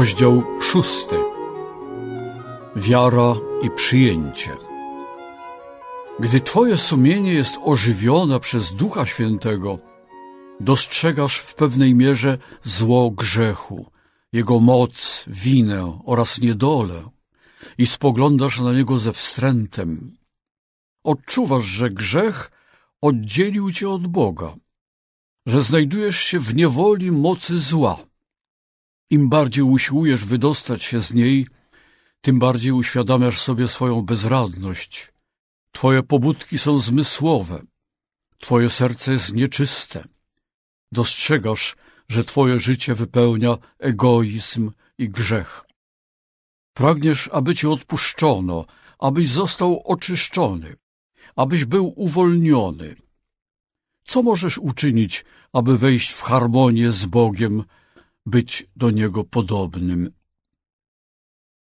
Rozdział szósty. Wiara i przyjęcie. Gdy Twoje sumienie jest ożywione przez Ducha Świętego, dostrzegasz w pewnej mierze zło grzechu, jego moc, winę oraz niedolę i spoglądasz na niego ze wstrętem. Odczuwasz, że grzech oddzielił cię od Boga, że znajdujesz się w niewoli mocy zła im bardziej usiłujesz wydostać się z niej, tym bardziej uświadamiasz sobie swoją bezradność. Twoje pobudki są zmysłowe, twoje serce jest nieczyste. Dostrzegasz, że twoje życie wypełnia egoizm i grzech. Pragniesz, aby ci odpuszczono, abyś został oczyszczony, abyś był uwolniony. Co możesz uczynić, aby wejść w harmonię z Bogiem być do Niego podobnym.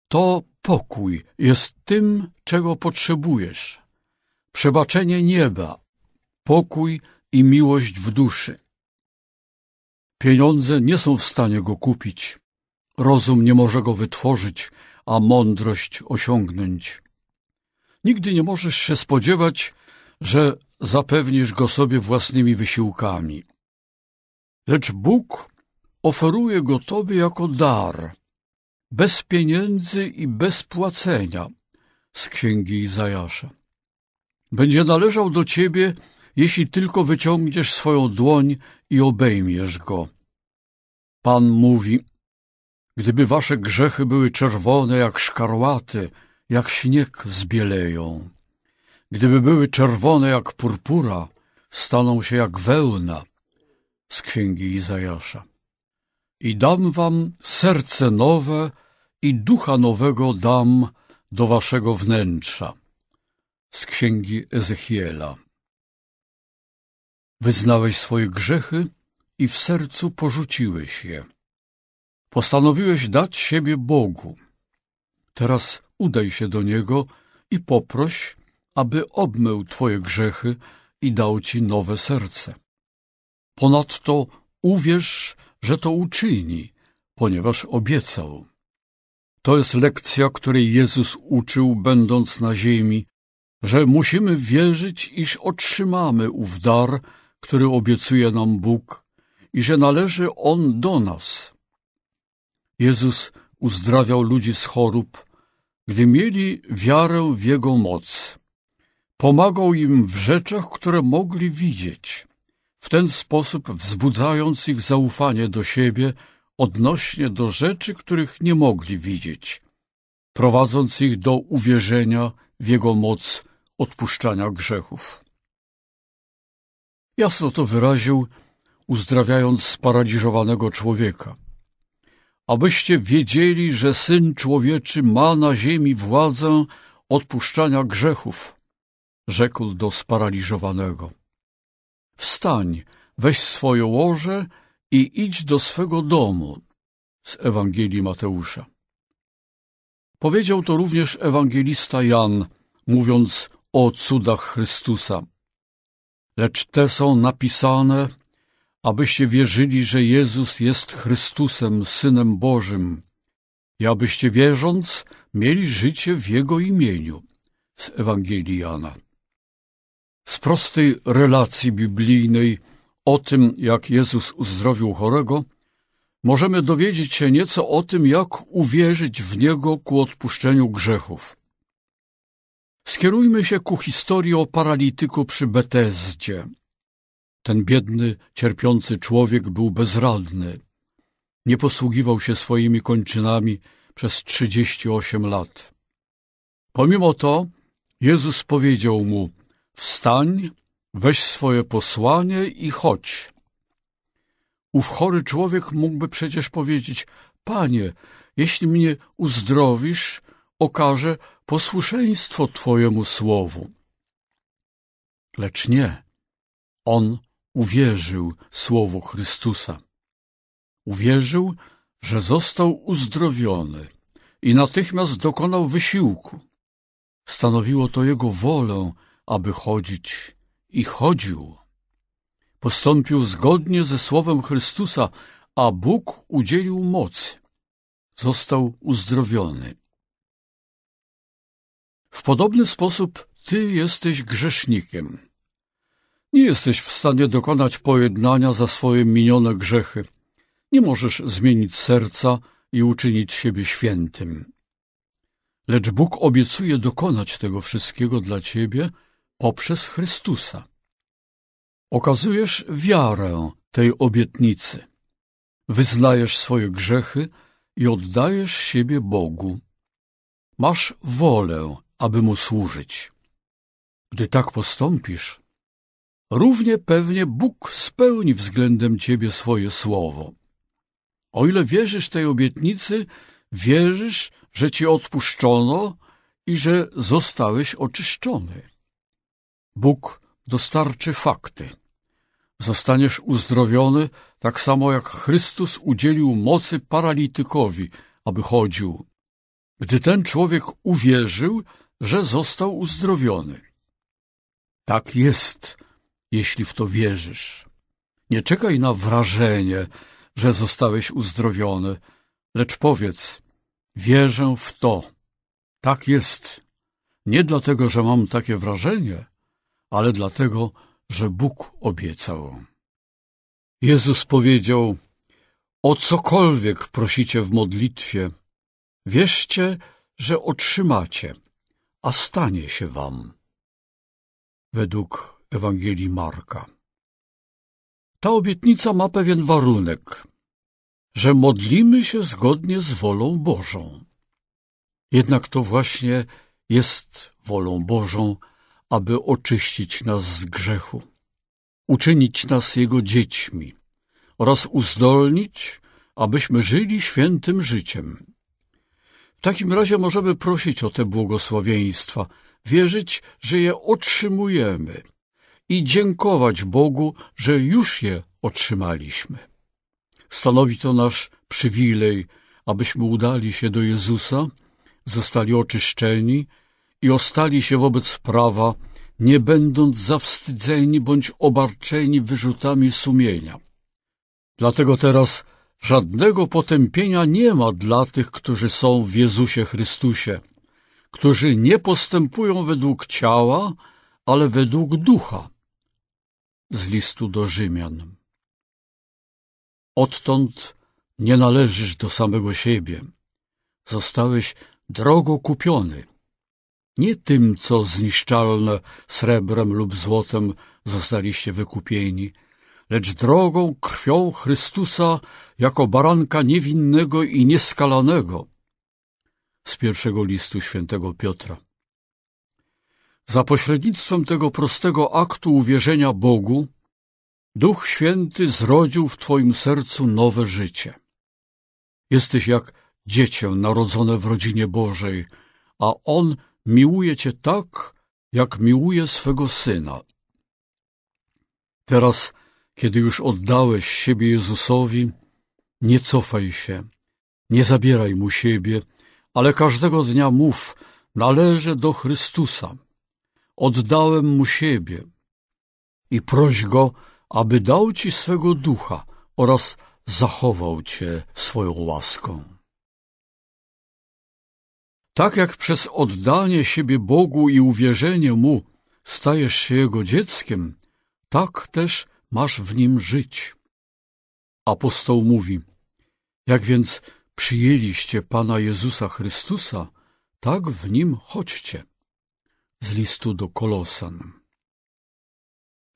To pokój jest tym, czego potrzebujesz. Przebaczenie nieba, pokój i miłość w duszy. Pieniądze nie są w stanie go kupić. Rozum nie może go wytworzyć, a mądrość osiągnąć. Nigdy nie możesz się spodziewać, że zapewnisz go sobie własnymi wysiłkami. Lecz Bóg Oferuję go Tobie jako dar, bez pieniędzy i bez płacenia, z księgi Izajasza. Będzie należał do Ciebie, jeśli tylko wyciągniesz swoją dłoń i obejmiesz go. Pan mówi, gdyby wasze grzechy były czerwone jak szkarłaty, jak śnieg zbieleją. Gdyby były czerwone jak purpura, staną się jak wełna. Z księgi Izajasza. I dam wam serce nowe i ducha nowego dam do waszego wnętrza. Z księgi Ezechiela. Wyznałeś swoje grzechy i w sercu porzuciłeś je. Postanowiłeś dać siebie Bogu. Teraz udaj się do Niego i poproś, aby obmył Twoje grzechy i dał Ci nowe serce. Ponadto uwierz, że to uczyni, ponieważ obiecał. To jest lekcja, której Jezus uczył, będąc na ziemi, że musimy wierzyć, iż otrzymamy ów dar, który obiecuje nam Bóg i że należy on do nas. Jezus uzdrawiał ludzi z chorób, gdy mieli wiarę w Jego moc. Pomagał im w rzeczach, które mogli widzieć w ten sposób wzbudzając ich zaufanie do siebie odnośnie do rzeczy, których nie mogli widzieć, prowadząc ich do uwierzenia w Jego moc odpuszczania grzechów. Jasno to wyraził, uzdrawiając sparaliżowanego człowieka. Abyście wiedzieli, że Syn Człowieczy ma na ziemi władzę odpuszczania grzechów, rzekł do sparaliżowanego. Wstań, weź swoje łoże i idź do swego domu. Z Ewangelii Mateusza. Powiedział to również ewangelista Jan, mówiąc o cudach Chrystusa. Lecz te są napisane, abyście wierzyli, że Jezus jest Chrystusem, Synem Bożym, i abyście wierząc mieli życie w Jego imieniu. Z Ewangelii Jana z prostej relacji biblijnej o tym, jak Jezus uzdrowił chorego, możemy dowiedzieć się nieco o tym, jak uwierzyć w Niego ku odpuszczeniu grzechów. Skierujmy się ku historii o paralityku przy Betezdzie. Ten biedny, cierpiący człowiek był bezradny. Nie posługiwał się swoimi kończynami przez trzydzieści osiem lat. Pomimo to Jezus powiedział mu – Wstań, weź swoje posłanie i chodź. Ów chory człowiek mógłby przecież powiedzieć, Panie, jeśli mnie uzdrowisz, okażę posłuszeństwo Twojemu słowu. Lecz nie. On uwierzył słowu Chrystusa. Uwierzył, że został uzdrowiony i natychmiast dokonał wysiłku. Stanowiło to jego wolę, aby chodzić i chodził. Postąpił zgodnie ze słowem Chrystusa, a Bóg udzielił mocy. Został uzdrowiony. W podobny sposób ty jesteś grzesznikiem. Nie jesteś w stanie dokonać pojednania za swoje minione grzechy. Nie możesz zmienić serca i uczynić siebie świętym. Lecz Bóg obiecuje dokonać tego wszystkiego dla ciebie – poprzez Chrystusa. Okazujesz wiarę tej obietnicy. Wyznajesz swoje grzechy i oddajesz siebie Bogu. Masz wolę, aby Mu służyć. Gdy tak postąpisz, równie pewnie Bóg spełni względem Ciebie swoje słowo. O ile wierzysz tej obietnicy, wierzysz, że Ci odpuszczono i że zostałeś oczyszczony. Bóg dostarczy fakty. Zostaniesz uzdrowiony, tak samo jak Chrystus udzielił mocy paralitykowi, aby chodził. Gdy ten człowiek uwierzył, że został uzdrowiony. Tak jest, jeśli w to wierzysz. Nie czekaj na wrażenie, że zostałeś uzdrowiony, lecz powiedz, wierzę w to. Tak jest. Nie dlatego, że mam takie wrażenie, ale dlatego, że Bóg obiecał. Jezus powiedział, o cokolwiek prosicie w modlitwie, wierzcie, że otrzymacie, a stanie się wam. Według Ewangelii Marka. Ta obietnica ma pewien warunek, że modlimy się zgodnie z wolą Bożą. Jednak to właśnie jest wolą Bożą, aby oczyścić nas z grzechu, uczynić nas Jego dziećmi oraz uzdolnić, abyśmy żyli świętym życiem. W takim razie możemy prosić o te błogosławieństwa, wierzyć, że je otrzymujemy i dziękować Bogu, że już je otrzymaliśmy. Stanowi to nasz przywilej, abyśmy udali się do Jezusa, zostali oczyszczeni i ostali się wobec prawa, nie będąc zawstydzeni bądź obarczeni wyrzutami sumienia. Dlatego teraz żadnego potępienia nie ma dla tych, którzy są w Jezusie Chrystusie, którzy nie postępują według ciała, ale według ducha. Z listu do Rzymian. Odtąd nie należysz do samego siebie. Zostałeś drogo kupiony. Nie tym, co zniszczalne srebrem lub złotem zostaliście wykupieni, lecz drogą krwią Chrystusa jako baranka niewinnego i nieskalanego. Z pierwszego listu świętego Piotra. Za pośrednictwem tego prostego aktu uwierzenia Bogu, Duch Święty zrodził w Twoim sercu nowe życie. Jesteś jak dziecię narodzone w rodzinie Bożej, a On miłuje Cię tak, jak miłuje swego Syna. Teraz, kiedy już oddałeś siebie Jezusowi, nie cofaj się, nie zabieraj Mu siebie, ale każdego dnia mów, należę do Chrystusa, oddałem Mu siebie i proś Go, aby dał Ci swego ducha oraz zachował Cię swoją łaską. Tak jak przez oddanie siebie Bogu i uwierzenie Mu stajesz się Jego dzieckiem, tak też masz w Nim żyć. Apostoł mówi, jak więc przyjęliście Pana Jezusa Chrystusa, tak w Nim chodźcie. Z listu do Kolosan.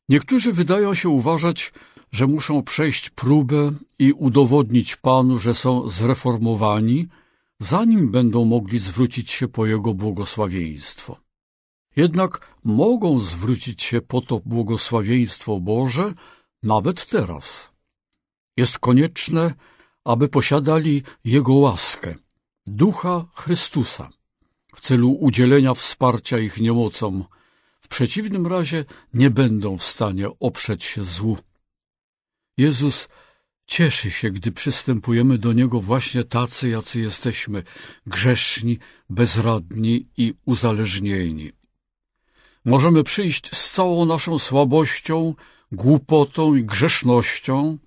Niektórzy wydają się uważać, że muszą przejść próbę i udowodnić Panu, że są zreformowani – zanim będą mogli zwrócić się po Jego błogosławieństwo. Jednak mogą zwrócić się po to błogosławieństwo Boże nawet teraz. Jest konieczne, aby posiadali Jego łaskę, Ducha Chrystusa, w celu udzielenia wsparcia ich niemocom. W przeciwnym razie nie będą w stanie oprzeć się złu. Jezus Cieszy się, gdy przystępujemy do Niego właśnie tacy, jacy jesteśmy, grzeszni, bezradni i uzależnieni. Możemy przyjść z całą naszą słabością, głupotą i grzesznością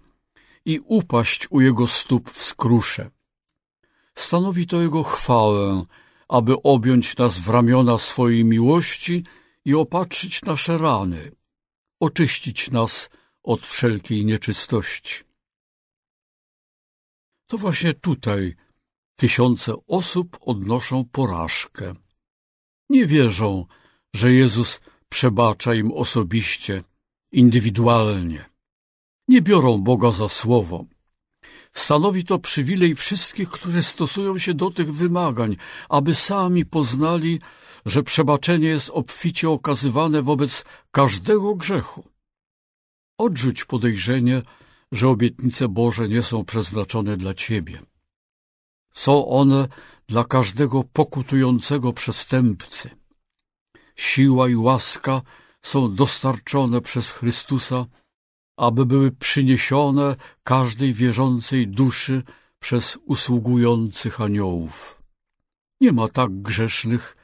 i upaść u Jego stóp w skrusze. Stanowi to Jego chwałę, aby objąć nas w ramiona swojej miłości i opatrzyć nasze rany, oczyścić nas od wszelkiej nieczystości to właśnie tutaj tysiące osób odnoszą porażkę. Nie wierzą, że Jezus przebacza im osobiście, indywidualnie. Nie biorą Boga za słowo. Stanowi to przywilej wszystkich, którzy stosują się do tych wymagań, aby sami poznali, że przebaczenie jest obficie okazywane wobec każdego grzechu. Odrzuć podejrzenie, że obietnice Boże nie są przeznaczone dla ciebie. Są one dla każdego pokutującego przestępcy. Siła i łaska są dostarczone przez Chrystusa, aby były przyniesione każdej wierzącej duszy przez usługujących aniołów. Nie ma tak grzesznych,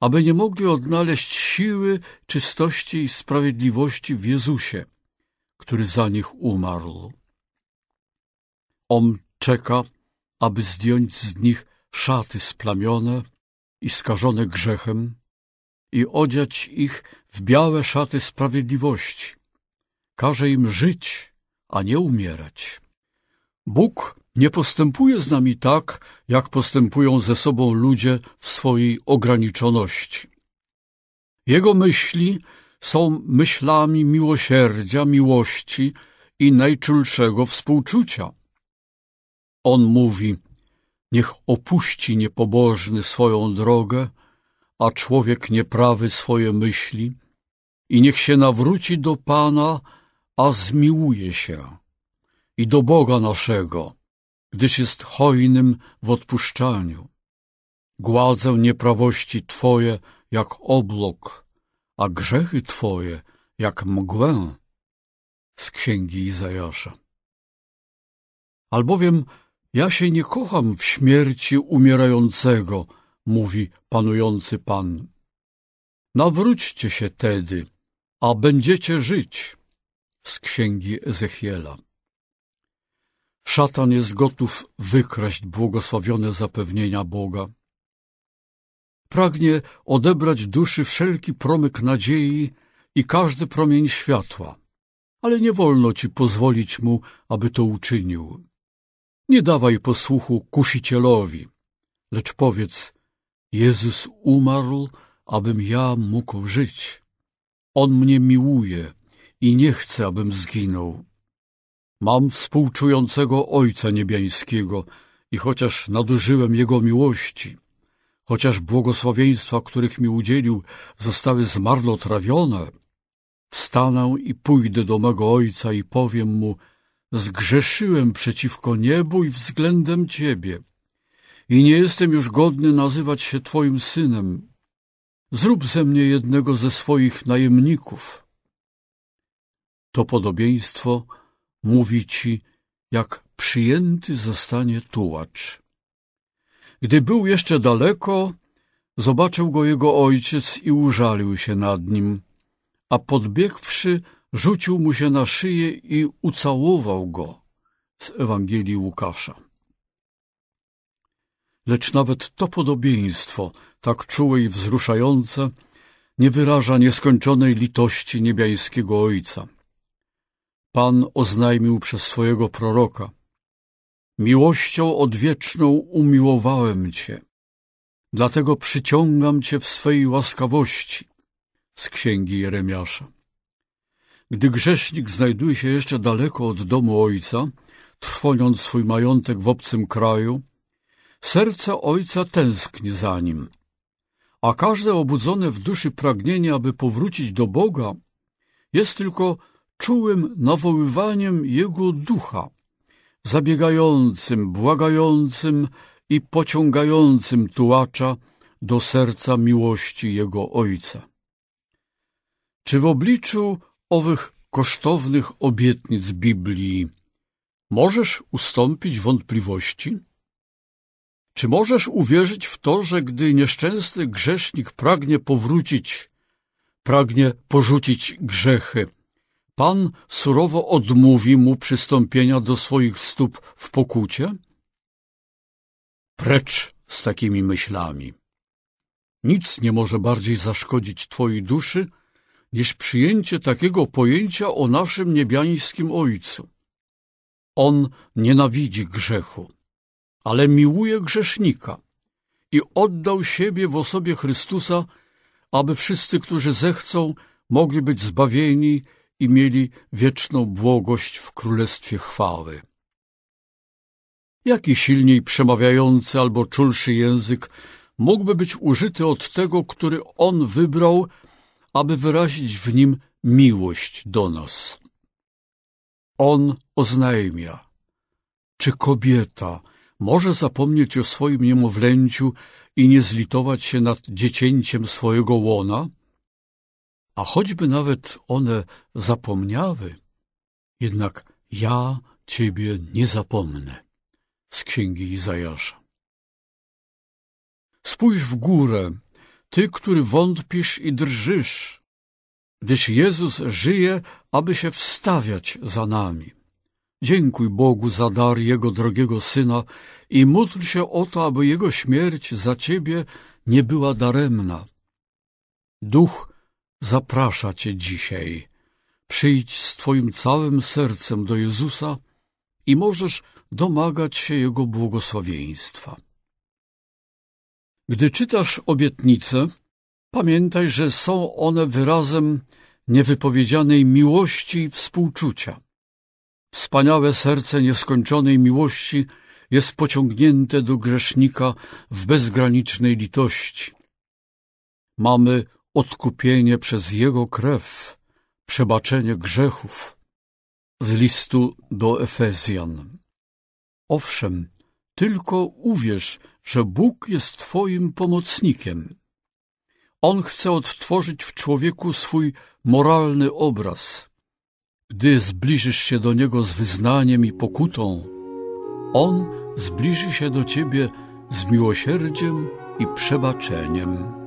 aby nie mogli odnaleźć siły, czystości i sprawiedliwości w Jezusie – który za nich umarł. On czeka, aby zdjąć z nich szaty splamione i skażone grzechem i odziać ich w białe szaty sprawiedliwości. Każe im żyć, a nie umierać. Bóg nie postępuje z nami tak, jak postępują ze sobą ludzie w swojej ograniczoności. Jego myśli są myślami miłosierdzia, miłości i najczulszego współczucia. On mówi, niech opuści niepobożny swoją drogę, a człowiek nieprawy swoje myśli i niech się nawróci do Pana, a zmiłuje się i do Boga naszego, gdyż jest hojnym w odpuszczaniu. Gładzę nieprawości Twoje jak oblok, a grzechy Twoje jak mgłę. Z księgi Izajasza. Albowiem ja się nie kocham w śmierci umierającego, mówi panujący Pan. Nawróćcie się tedy, a będziecie żyć. Z księgi Ezechiela. Szatan jest gotów wykraść błogosławione zapewnienia Boga pragnie odebrać duszy wszelki promyk nadziei i każdy promień światła, ale nie wolno ci pozwolić mu, aby to uczynił. Nie dawaj posłuchu kusicielowi, lecz powiedz, Jezus umarł, abym ja mógł żyć. On mnie miłuje i nie chce, abym zginął. Mam współczującego Ojca Niebiańskiego i chociaż nadużyłem Jego miłości, chociaż błogosławieństwa, których mi udzielił, zostały zmarnotrawione, wstanę i pójdę do mego ojca i powiem mu, zgrzeszyłem przeciwko niebu i względem ciebie i nie jestem już godny nazywać się twoim synem. Zrób ze mnie jednego ze swoich najemników. To podobieństwo mówi ci, jak przyjęty zostanie tułacz. Gdy był jeszcze daleko, zobaczył go jego ojciec i użalił się nad nim, a podbiegwszy, rzucił mu się na szyję i ucałował go z Ewangelii Łukasza. Lecz nawet to podobieństwo, tak czułe i wzruszające, nie wyraża nieskończonej litości niebiańskiego Ojca. Pan oznajmił przez swojego proroka, Miłością odwieczną umiłowałem Cię, dlatego przyciągam Cię w swej łaskawości. Z księgi Jeremiasza. Gdy grzesznik znajduje się jeszcze daleko od domu ojca, trwoniąc swój majątek w obcym kraju, serce ojca tęskni za nim, a każde obudzone w duszy pragnienie, aby powrócić do Boga, jest tylko czułym nawoływaniem Jego ducha zabiegającym, błagającym i pociągającym tułacza do serca miłości jego Ojca. Czy w obliczu owych kosztownych obietnic Biblii możesz ustąpić wątpliwości? Czy możesz uwierzyć w to, że gdy nieszczęsny grzesznik pragnie powrócić, pragnie porzucić grzechy, Pan surowo odmówi mu przystąpienia do swoich stóp w pokucie? Precz z takimi myślami. Nic nie może bardziej zaszkodzić Twojej duszy, niż przyjęcie takiego pojęcia o naszym niebiańskim Ojcu. On nienawidzi grzechu, ale miłuje grzesznika i oddał siebie w osobie Chrystusa, aby wszyscy, którzy zechcą, mogli być zbawieni i mieli wieczną błogość w Królestwie Chwały. Jaki silniej przemawiający albo czulszy język mógłby być użyty od tego, który On wybrał, aby wyrazić w nim miłość do nas? On oznajmia, czy kobieta może zapomnieć o swoim niemowlęciu i nie zlitować się nad dziecięciem swojego łona? a choćby nawet one zapomniały, jednak ja Ciebie nie zapomnę. Z Księgi Izajasza. Spójrz w górę, Ty, który wątpisz i drżysz, gdyż Jezus żyje, aby się wstawiać za nami. Dziękuj Bogu za dar Jego drogiego Syna i módl się o to, aby Jego śmierć za Ciebie nie była daremna. Duch zaprasza Cię dzisiaj. Przyjdź z Twoim całym sercem do Jezusa i możesz domagać się Jego błogosławieństwa. Gdy czytasz obietnice, pamiętaj, że są one wyrazem niewypowiedzianej miłości i współczucia. Wspaniałe serce nieskończonej miłości jest pociągnięte do grzesznika w bezgranicznej litości. Mamy odkupienie przez Jego krew, przebaczenie grzechów. Z listu do Efezjan. Owszem, tylko uwierz, że Bóg jest Twoim pomocnikiem. On chce odtworzyć w człowieku swój moralny obraz. Gdy zbliżysz się do Niego z wyznaniem i pokutą, On zbliży się do Ciebie z miłosierdziem i przebaczeniem.